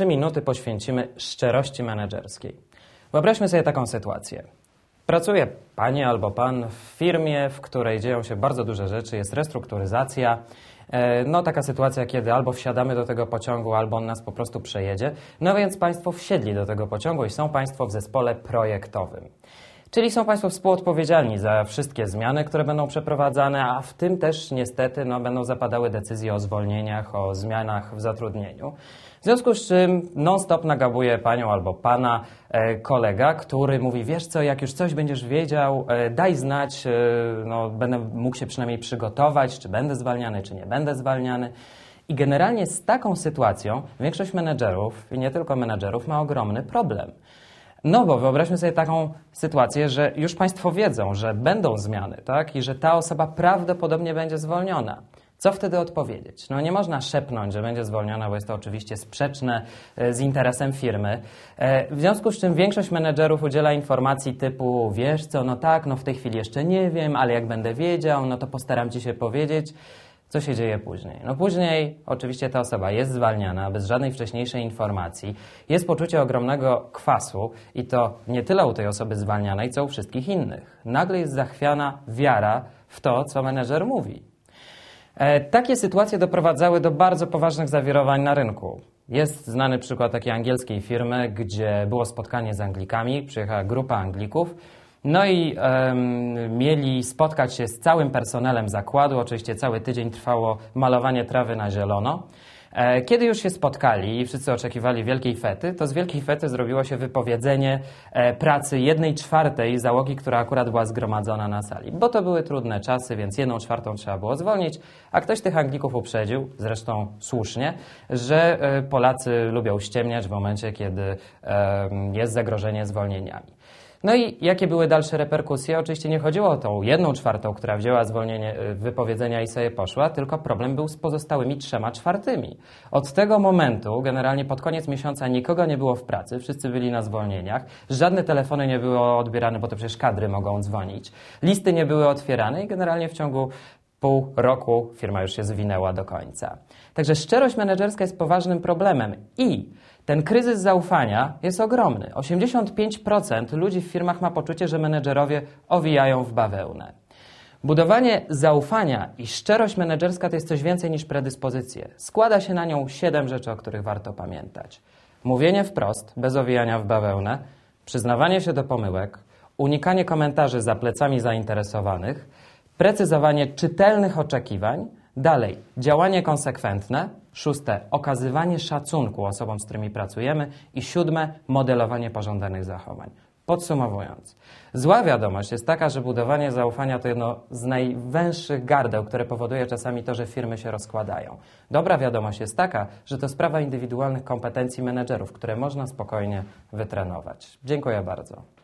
trzy minuty poświęcimy szczerości menedżerskiej. Wyobraźmy sobie taką sytuację. Pracuje panie albo pan w firmie, w której dzieją się bardzo duże rzeczy, jest restrukturyzacja. E, no, taka sytuacja, kiedy albo wsiadamy do tego pociągu, albo on nas po prostu przejedzie. No więc państwo wsiedli do tego pociągu i są państwo w zespole projektowym. Czyli są Państwo współodpowiedzialni za wszystkie zmiany, które będą przeprowadzane, a w tym też niestety no, będą zapadały decyzje o zwolnieniach, o zmianach w zatrudnieniu. W związku z czym non-stop nagabuje panią albo pana e, kolega, który mówi, wiesz co, jak już coś będziesz wiedział, e, daj znać, e, no, będę mógł się przynajmniej przygotować, czy będę zwalniany, czy nie będę zwalniany. I generalnie z taką sytuacją większość menedżerów, i nie tylko menedżerów, ma ogromny problem. No bo wyobraźmy sobie taką sytuację, że już Państwo wiedzą, że będą zmiany, tak? I że ta osoba prawdopodobnie będzie zwolniona. Co wtedy odpowiedzieć? No nie można szepnąć, że będzie zwolniona, bo jest to oczywiście sprzeczne e, z interesem firmy. E, w związku z czym większość menedżerów udziela informacji typu wiesz co, no tak, no w tej chwili jeszcze nie wiem, ale jak będę wiedział, no to postaram ci się powiedzieć. Co się dzieje później? No później oczywiście ta osoba jest zwalniana bez żadnej wcześniejszej informacji. Jest poczucie ogromnego kwasu i to nie tyle u tej osoby zwalnianej, co u wszystkich innych. Nagle jest zachwiana wiara w to, co menedżer mówi. E, takie sytuacje doprowadzały do bardzo poważnych zawirowań na rynku. Jest znany przykład takiej angielskiej firmy, gdzie było spotkanie z Anglikami, przyjechała grupa Anglików, no i um, mieli spotkać się z całym personelem zakładu. Oczywiście cały tydzień trwało malowanie trawy na zielono. E, kiedy już się spotkali i wszyscy oczekiwali wielkiej fety, to z wielkiej fety zrobiło się wypowiedzenie e, pracy jednej czwartej załogi, która akurat była zgromadzona na sali. Bo to były trudne czasy, więc jedną czwartą trzeba było zwolnić, a ktoś tych Anglików uprzedził, zresztą słusznie, że e, Polacy lubią ściemniać w momencie, kiedy jest zagrożenie zwolnieniami. No i jakie były dalsze reperkusje? Oczywiście nie chodziło o tą jedną czwartą, która wzięła zwolnienie y, wypowiedzenia i sobie poszła, tylko problem był z pozostałymi trzema czwartymi. Od tego momentu, generalnie pod koniec miesiąca, nikogo nie było w pracy, wszyscy byli na zwolnieniach, żadne telefony nie były odbierane, bo to przecież kadry mogą dzwonić, listy nie były otwierane i generalnie w ciągu pół roku firma już się zwinęła do końca. Także szczerość menedżerska jest poważnym problemem i ten kryzys zaufania jest ogromny. 85% ludzi w firmach ma poczucie, że menedżerowie owijają w bawełnę. Budowanie zaufania i szczerość menedżerska to jest coś więcej niż predyspozycje. Składa się na nią siedem rzeczy, o których warto pamiętać. Mówienie wprost, bez owijania w bawełnę, przyznawanie się do pomyłek, unikanie komentarzy za plecami zainteresowanych, Precyzowanie czytelnych oczekiwań. Dalej, działanie konsekwentne. Szóste, okazywanie szacunku osobom, z którymi pracujemy. I siódme, modelowanie pożądanych zachowań. Podsumowując, zła wiadomość jest taka, że budowanie zaufania to jedno z najwęższych gardeł, które powoduje czasami to, że firmy się rozkładają. Dobra wiadomość jest taka, że to sprawa indywidualnych kompetencji menedżerów, które można spokojnie wytrenować. Dziękuję bardzo.